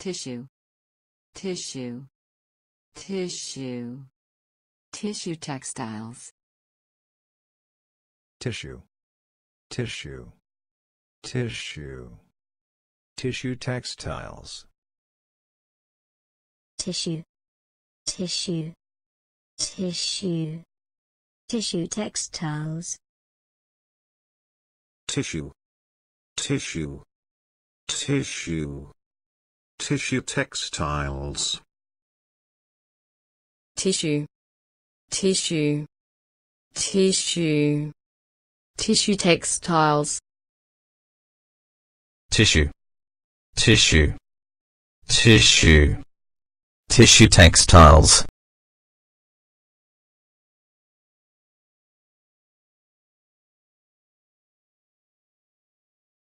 tissue tissue tissue tissue textiles tissue tissue tissue tissue textiles tissue tissue tissue tissue textiles tissue tissue tissue Tissue textiles. Tissue. Tissue. Tissue. Tissue textiles. Tissue. Tissue. Tissue. Tissue textiles.